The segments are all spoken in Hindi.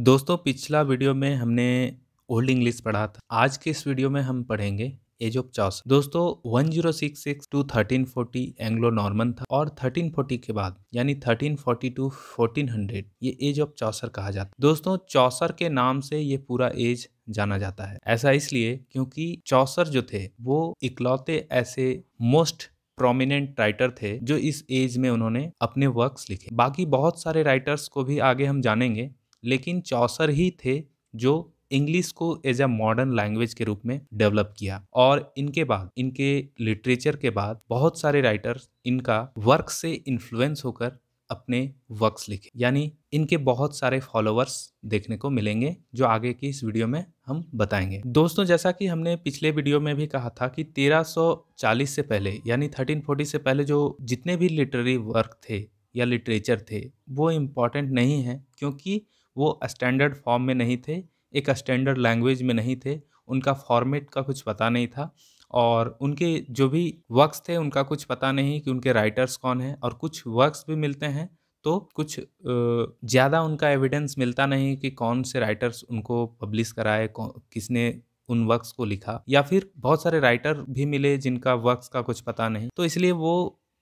दोस्तों पिछला वीडियो में हमने ओल्ड इंग्लिश पढ़ा था आज के इस वीडियो में हम पढ़ेंगे एज ऑफ चौस दोस्तों six to forty Anglo Norman था और फोर्टी के बाद यानी thirteen forty to fourteen hundred ये एज ऑफ चौसर कहा जाता है दोस्तों चौसर के नाम से ये पूरा एज जाना जाता है ऐसा इसलिए क्योंकि चौसर जो थे वो इकलौते ऐसे मोस्ट प्रोमिनेंट राइटर थे जो इस एज में उन्होंने अपने वर्क्स लिखे बाकी बहुत सारे राइटर्स को भी आगे हम जानेंगे लेकिन चौसर ही थे जो इंग्लिश को एज अ मॉडर्न लैंग्वेज के रूप में डेवलप किया और इनके बाद इनके लिटरेचर के बाद बहुत सारे राइटर्स इनका वर्क से इन्फ्लुएंस होकर अपने वर्क्स लिखे यानी इनके बहुत सारे फॉलोअर्स देखने को मिलेंगे जो आगे की इस वीडियो में हम बताएंगे दोस्तों जैसा कि हमने पिछले वीडियो में भी कहा था कि 1340 से पहले यानी 1340 से पहले जो जितने भी लिटरेरी वर्क थे या लिटरेचर थे वो इम्पॉर्टेंट नहीं है क्योंकि वो स्टैंडर्ड फॉर्म में नहीं थे एक स्टैंडर्ड लैंग्वेज में नहीं थे उनका फॉर्मेट का कुछ पता नहीं था और उनके जो भी वर्क्स थे उनका कुछ पता नहीं कि उनके राइटर्स कौन हैं और कुछ वर्क्स भी मिलते हैं तो कुछ ज़्यादा उनका एविडेंस मिलता नहीं कि कौन से राइटर्स उनको पब्लिश कराए किसने उन वर्क्स को लिखा या फिर बहुत सारे राइटर भी मिले जिनका वर्क्स का कुछ पता नहीं तो इसलिए वो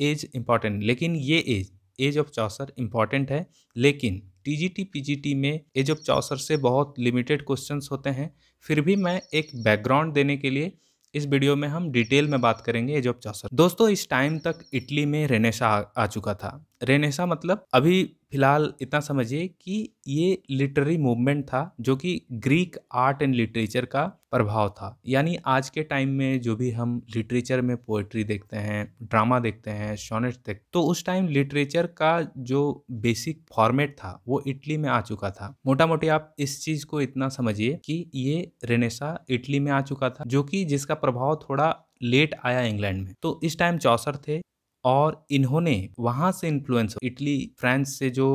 एज इम्पॉर्टेंट लेकिन ये age age of Chaucer important है लेकिन T T G P G T में एज ऑफ चौसर से बहुत लिमिटेड क्वेश्चन होते हैं फिर भी मैं एक बैकग्राउंड देने के लिए इस वीडियो में हम डिटेल में बात करेंगे एज ऑफ चौसर दोस्तों इस टाइम तक इटली में रेनेसा आ चुका था रेनेसा मतलब अभी फिलहाल इतना समझिए कि ये लिटरेरी मूवमेंट था जो कि ग्रीक आर्ट एंड लिटरेचर का प्रभाव था यानी आज के टाइम में जो भी हम लिटरेचर में पोएट्री देखते हैं ड्रामा देखते हैं सोनेट देखते तो उस टाइम लिटरेचर का जो बेसिक फॉर्मेट था वो इटली में आ चुका था मोटा मोटी आप इस चीज को इतना समझिए कि ये रेनेसा इटली में आ चुका था जो कि जिसका प्रभाव थोड़ा लेट आया इंग्लैंड में तो इस टाइम चौसर थे और इन्होंने वहाँ से इन्फ्लुएंस इटली फ्रांस से जो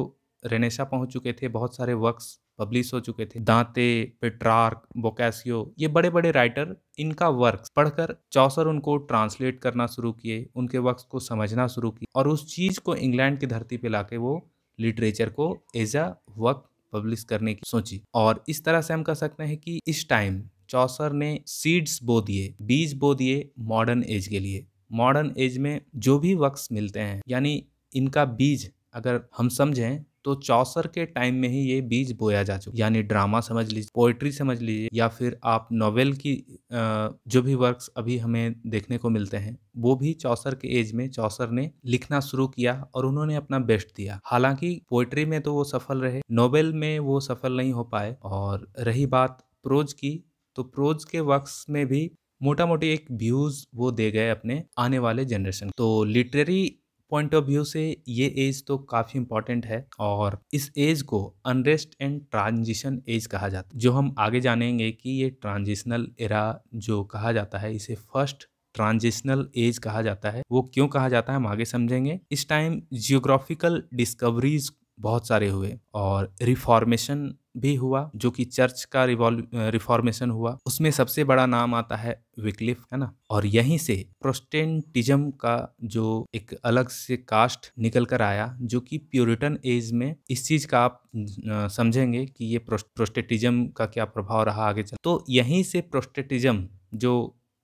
रेनेसा पहुँच चुके थे बहुत सारे वर्क्स पब्लिश हो चुके थे दांते पेट्रार्क बोकैसियो ये बड़े बड़े राइटर इनका वर्क पढ़कर चौसर उनको ट्रांसलेट करना शुरू किए उनके वर्क को समझना शुरू किए और उस चीज़ को इंग्लैंड की धरती पे लाके वो लिटरेचर को एज अ वर्क पब्लिश करने की सोची और इस तरह से हम कह सकते हैं कि इस टाइम चौसर ने सीड्स बो दिए बीज बो दिए मॉडर्न एज के लिए मॉडर्न एज में जो भी वक्स मिलते हैं यानी इनका बीज अगर हम समझें तो चौसर के टाइम में ही ये बीज बोया जा चुका यानी ड्रामा समझ लीजिए पोइट्री समझ लीजिए या फिर आप नॉवेल की जो भी वर्क्स अभी हमें देखने को मिलते हैं वो भी चौसर के एज में चौसर ने लिखना शुरू किया और उन्होंने अपना बेस्ट दिया हालांकि पोइट्री में तो वो सफल रहे नॉवेल में वो सफल नहीं हो पाए और रही बात प्रोज की तो प्रोज के वक्स में भी मोटा मोटी एक व्यूज़ वो दे गए अपने आने वाले जनरेशन तो लिटरेरी पॉइंट ऑफ व्यू से ये एज तो काफ़ी इंपॉर्टेंट है और इस एज को अनरेस्ट एंड ट्रांजिशन एज कहा जाता है जो हम आगे जानेंगे कि ये ट्रांजिशनल एरा जो कहा जाता है इसे फर्स्ट ट्रांजिशनल एज कहा जाता है वो क्यों कहा जाता है हम आगे समझेंगे इस टाइम जियोग्राफिकल डिस्कवरीज बहुत सारे हुए और रिफॉर्मेशन भी हुआ जो कि चर्च का रिफॉर्मेशन हुआ उसमें सबसे बड़ा नाम आता है विकलिफ है ना और यहीं से प्रोस्टेंटिज्म का जो एक अलग से कास्ट निकल कर आया जो कि प्योरिटन एज में इस चीज का आप समझेंगे कि ये प्रोस्टेटिज्म का क्या प्रभाव रहा आगे चल तो यहीं से प्रोस्टेटिज्म जो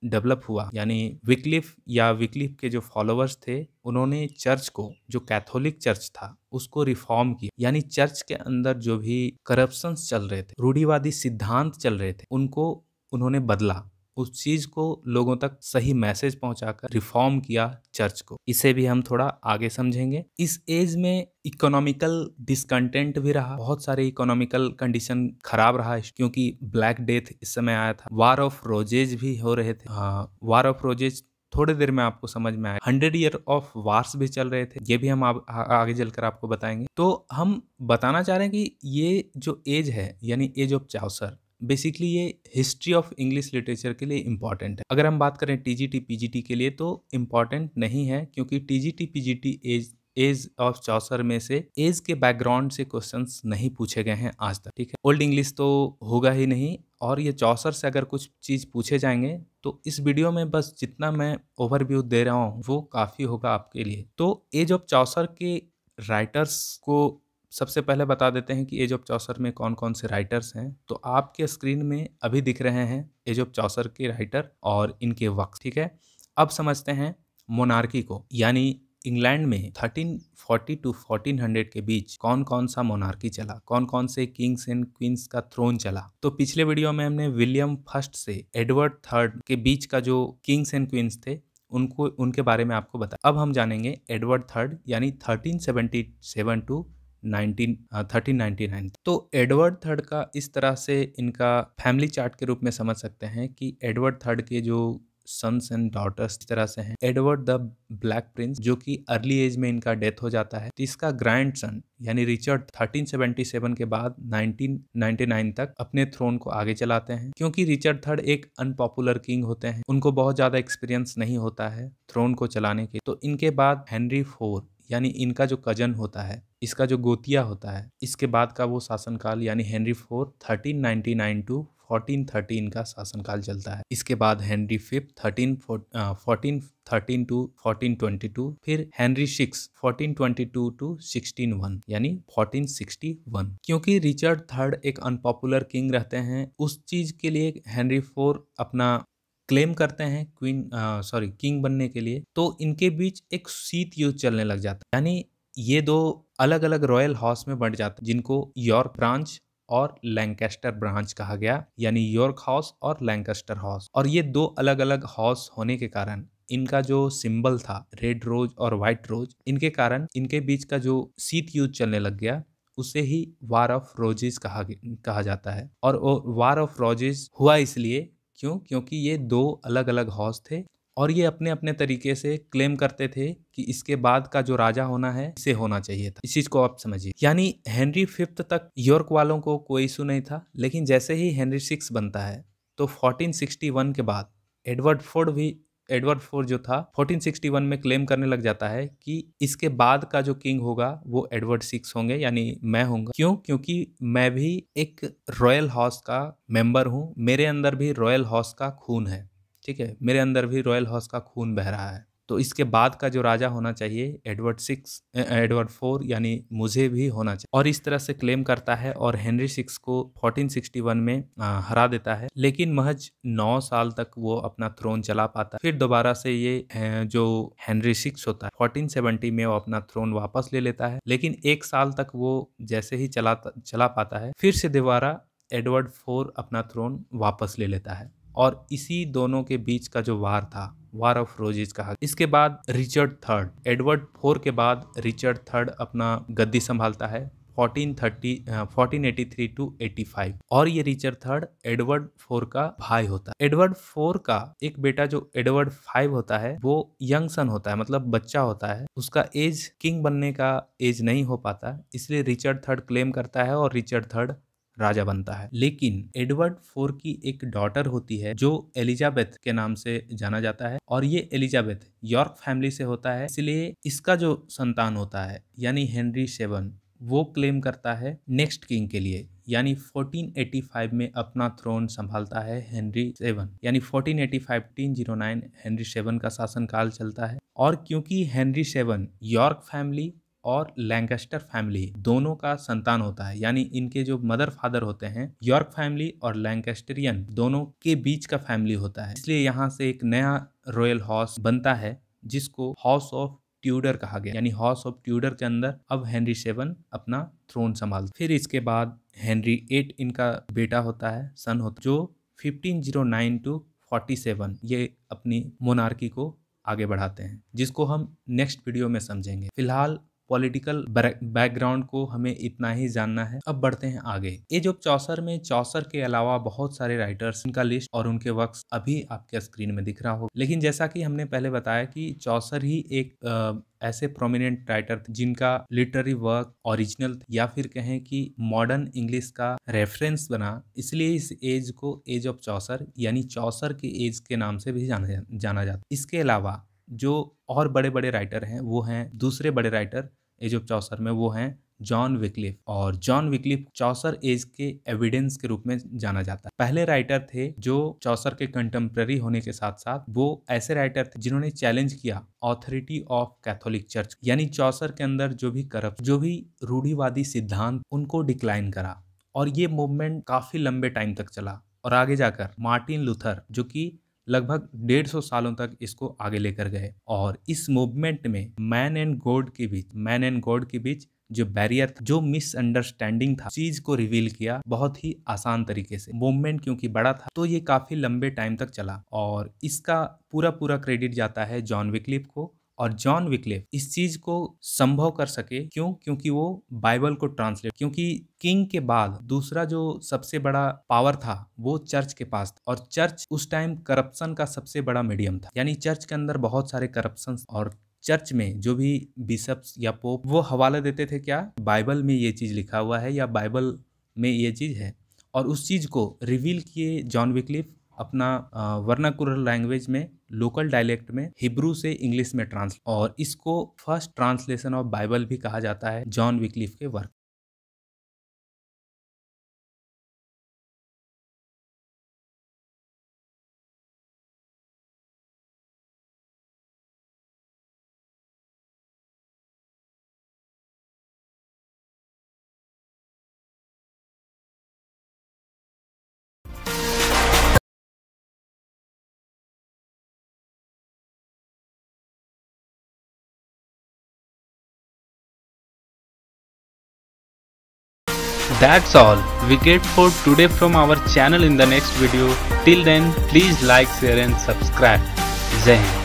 डेवलप हुआ यानी विकलिफ या विकलिफ के जो फॉलोअर्स थे उन्होंने चर्च को जो कैथोलिक चर्च था उसको रिफॉर्म किया यानी चर्च के अंदर जो भी करप्शन चल रहे थे रूढ़ीवादी सिद्धांत चल रहे थे उनको उन्होंने बदला उस चीज़ को लोगों तक सही मैसेज पहुंचाकर रिफॉर्म किया चर्च को इसे भी हम थोड़ा आगे समझेंगे इस एज में इकोनॉमिकल डिसकंटेंट भी रहा बहुत सारे इकोनॉमिकल कंडीशन खराब रहा क्योंकि ब्लैक डेथ इस समय आया था वार ऑफ रोजेज भी हो रहे थे वार ऑफ रोजेज थोड़ी देर में आपको समझ में आया हंड्रेड ईयर ऑफ वार्स भी चल रहे थे ये भी हम आप, आगे चलकर आपको बताएंगे तो हम बताना चाह रहे हैं कि ये जो एज है यानी एज ऑफ चाउसर बेसिकली ये हिस्ट्री ऑफ इंग्लिश लिटरेचर के लिए इम्पॉर्टेंट है अगर हम बात करें T T G P G T के लिए तो इम्पॉर्टेंट नहीं है क्योंकि T T G P G T age age of Chaucer में से एज के बैकग्राउंड से क्वेश्चंस नहीं पूछे गए हैं आज तक ठीक है ओल्ड इंग्लिश तो होगा ही नहीं और ये चौसर से अगर कुछ चीज़ पूछे जाएंगे तो इस वीडियो में बस जितना मैं ओवरव्यू दे रहा हूँ वो काफ़ी होगा आपके लिए तो एज ऑफ चौसर के राइटर्स को सबसे पहले बता देते हैं कि एज ऑफ चौसर में कौन कौन से राइटर्स हैं तो आपके स्क्रीन में अभी दिख रहे हैं एज ऑफ चौसर के राइटर और इनके वक्त ठीक है अब समझते हैं मोनार्की को यानी इंग्लैंड में 1340 टू 1400 के बीच कौन कौन सा मोनार्की चला कौन कौन से किंग्स एंड क्वींस का थ्रोन चला तो पिछले वीडियो में हमने विलियम फर्स्ट से एडवर्ड थर्ड के बीच का जो किंग्स एंड क्वींस थे उनको उनके बारे में आपको बताया अब हम जानेंगे एडवर्ड थर्ड यानी 1377 टू नाइनटीन थर्टीन नाइन तो एडवर्ड थर्ड का इस तरह से इनका फैमिली चार्ट के रूप में समझ सकते हैं कि एडवर्ड थर्ड के जो सन्स एंड डॉटर्स इस तरह से हैं एडवर्ड द ब्लैक प्रिंस जो कि अर्ली एज में इनका डेथ हो जाता है तो इसका ग्रैंड सन यानी रिचर्ड 1377 के बाद 1999 तक अपने थ्रोन को आगे चलाते हैं क्योंकि रिचर्ड थर्ड एक अनपॉपुलर किंग होते हैं उनको बहुत ज़्यादा एक्सपीरियंस नहीं होता है थ्रोन को चलाने के तो इनके बाद हेनरी फोर्थ यानी इनका जो कजन होता है इसका जो गोतिया होता है इसके बाद का वो शासनकाल यानी Henry four thirteen ninety nine to fourteen thirteen का शासनकाल चलता है इसके बाद Henry fifth thirteen fourteen thirteen to fourteen twenty two फिर Henry six fourteen twenty two to sixteen one यानी फोर्टीन सिक्सटी वन क्योंकि रिचर्ड थर्ड एक अनपॉपुलर किंग रहते हैं उस चीज के लिए हेनरी फोर अपना क्लेम करते हैं क्वीन सॉरी किंग बनने के लिए तो इनके बीच एक शीत युद्ध चलने लग जाता है यानी ये दो अलग अलग रॉयल हाउस में बंट जाते हैं जिनको यॉर्क ब्रांच और लैंकेस्टर ब्रांच कहा गया यानी यॉर्क हाउस और लैंकेस्टर हाउस और ये दो अलग अलग हाउस होने के कारण इनका जो सिंबल था रेड रोज और व्हाइट रोज इनके कारण इनके बीच का जो शीत युद्ध चलने लग गया उसे ही वार ऑफ रोजेस कहा कहा जाता है और वो वार ऑफ रोजेस हुआ इसलिए क्यों क्योंकि ये दो अलग अलग हौस थे और ये अपने अपने तरीके से क्लेम करते थे कि इसके बाद का जो राजा होना है इसे होना चाहिए था इस चीज़ को आप समझिए यानी हेनरी फिफ्थ तक यॉर्क वालों को कोई इशू नहीं था लेकिन जैसे ही हेनरी सिक्स बनता है तो 1461 के बाद एडवर्ड फोर्ड भी एडवर्ड फोर जो था 1461 में क्लेम करने लग जाता है कि इसके बाद का जो किंग होगा वो एडवर्ड सिक्स होंगे यानी मैं होंगे क्यों क्योंकि मैं भी एक रॉयल हाउस का मेंबर हूँ मेरे अंदर भी रॉयल हाउस का खून है ठीक है मेरे अंदर भी रॉयल हाउस का खून बह रहा है तो इसके बाद का जो राजा होना चाहिए एडवर्ड सिक्स एडवर्ड फोर यानी मुझे भी होना चाहिए और इस तरह से क्लेम करता है और हेनरी सिक्स को 1461 में हरा देता है लेकिन महज नौ साल तक वो अपना थ्रोन चला पाता है फिर दोबारा से ये जो हेनरी सिक्स होता है फोर्टीन में वो अपना थ्रोन वापस ले लेता है लेकिन एक साल तक वो जैसे ही चला चला पाता है फिर से दोबारा एडवर्ड फोर अपना थ्रोन वापस ले लेता है और इसी दोनों के बीच का जो वार था वार ऑफ रोजेज कहा इसके बाद रिचर्ड थर्ड एडवर्ड फोर के बाद रिचर्ड थर्ड अपना गद्दी संभालता है 1430 1483 टू 85 और ये रिचर्ड थर्ड एडवर्ड फोर का भाई होता है एडवर्ड फोर का एक बेटा जो एडवर्ड फाइव होता है वो यंग सन होता है मतलब बच्चा होता है उसका एज किंग बनने का एज नहीं हो पाता इसलिए रिचर्ड थर्ड क्लेम करता है और रिचर्ड थर्ड राजा बनता है लेकिन एडवर्ड फोर की एक डॉटर होती है जो एलिजाबेथ के नाम से जाना जाता है और ये एलिजाबेथ यॉर्क फैमिली से होता है इसलिए इसका जो संतान होता है यानी हेनरी सेवन वो क्लेम करता है नेक्स्ट किंग के लिए यानी 1485 में अपना थ्रोन संभालता है हेनरी सेवन यानी 1485 1409 हेनरी सेवन का शासनकाल चलता है और क्योंकि हेनरी सेवन यॉर्क फैमिली और लैंकेस्टर फैमिली दोनों का संतान होता है यानी इनके जो मदर फादर होते हैं यॉर्क फैमिली और लैंकेस्टरियन दोनों के बीच का फैमिली होता है इसलिए यहाँ से एक नया रॉयल हाउस बनता है जिसको हाउस ऑफ ट्यूडर कहा गया यानी हाउस ऑफ ट्यूडर के अंदर अब हेनरी सेवन अपना थ्रोन संभाल फिर इसके बाद हेनरी एट इनका बेटा होता है सन होता जो 1509 टू 47 ये अपनी मोनार्की को आगे बढ़ाते हैं जिसको हम नेक्स्ट वीडियो में समझेंगे फिलहाल पॉलिटिकल बैकग्राउंड को हमें इतना ही जानना है अब बढ़ते हैं आगे ये जो चौसर में चौसर के अलावा बहुत सारे राइटर्स इनका लिस्ट और उनके वर्क अभी आपके स्क्रीन में दिख रहा हो लेकिन जैसा कि हमने पहले बताया कि चौसर ही एक आ, ऐसे प्रोमिनेंट राइटर थे जिनका लिटरेरी वर्क ओरिजिनल या फिर कहें कि मॉडर्न इंग्लिश का रेफरेंस बना इसलिए इस एज को एज ऑफ चौसर यानी चौसर के एज के नाम से भी जाना जाना जाता इसके अलावा जो और बड़े बड़े राइटर हैं वो हैं दूसरे बड़े राइटर एज ऑफ चौसर में वो हैं जॉन विकलिफ और जॉन विकलिफ चौसर एज के एविडेंस के रूप में जाना जाता है पहले राइटर थे जो चौसर के कंटेम्प्रेरी होने के साथ साथ वो ऐसे राइटर थे जिन्होंने चैलेंज किया ऑथोरिटी ऑफ कैथोलिक चर्च यानी चौसर के अंदर जो भी करप्ट जो भी रूढ़ीवादी सिद्धांत उनको डिक्लाइन करा और ये मूवमेंट काफी लंबे टाइम तक चला और आगे जाकर मार्टिन लूथर जो कि लगभग डेढ़ सौ सालों तक इसको आगे लेकर गए और इस मूवमेंट में मैन एंड गॉड के बीच मैन एंड गॉड के बीच जो बैरियर था जो मिसअंडरस्टैंडिंग था चीज को रिवील किया बहुत ही आसान तरीके से मूवमेंट क्योंकि बड़ा था तो ये काफी लंबे टाइम तक चला और इसका पूरा पूरा क्रेडिट जाता है जॉन विकलिप को और जॉन विक्लिफ इस चीज को संभव कर सके क्यों क्योंकि वो बाइबल को ट्रांसलेट क्योंकि किंग के बाद दूसरा जो सबसे बड़ा पावर था वो चर्च के पास था और चर्च उस टाइम करप्शन का सबसे बड़ा मीडियम था यानी चर्च के अंदर बहुत सारे करप्शन और चर्च में जो भी बिशप्स या पोप वो हवाला देते थे क्या बाइबल में ये चीज़ लिखा हुआ है या बाइबल में ये चीज़ है और उस चीज़ को रिवील किए जॉन विक्लिफ अपना वर्नाकुरल लैंग्वेज में लोकल डायलेक्ट में हिब्रू से इंग्लिश में ट्रांसलेट और इसको फर्स्ट ट्रांसलेशन ऑफ बाइबल भी कहा जाता है जॉन विकलिफ के work That's all we get for today from our channel in the next video. Till then, please like, share and subscribe. Zain.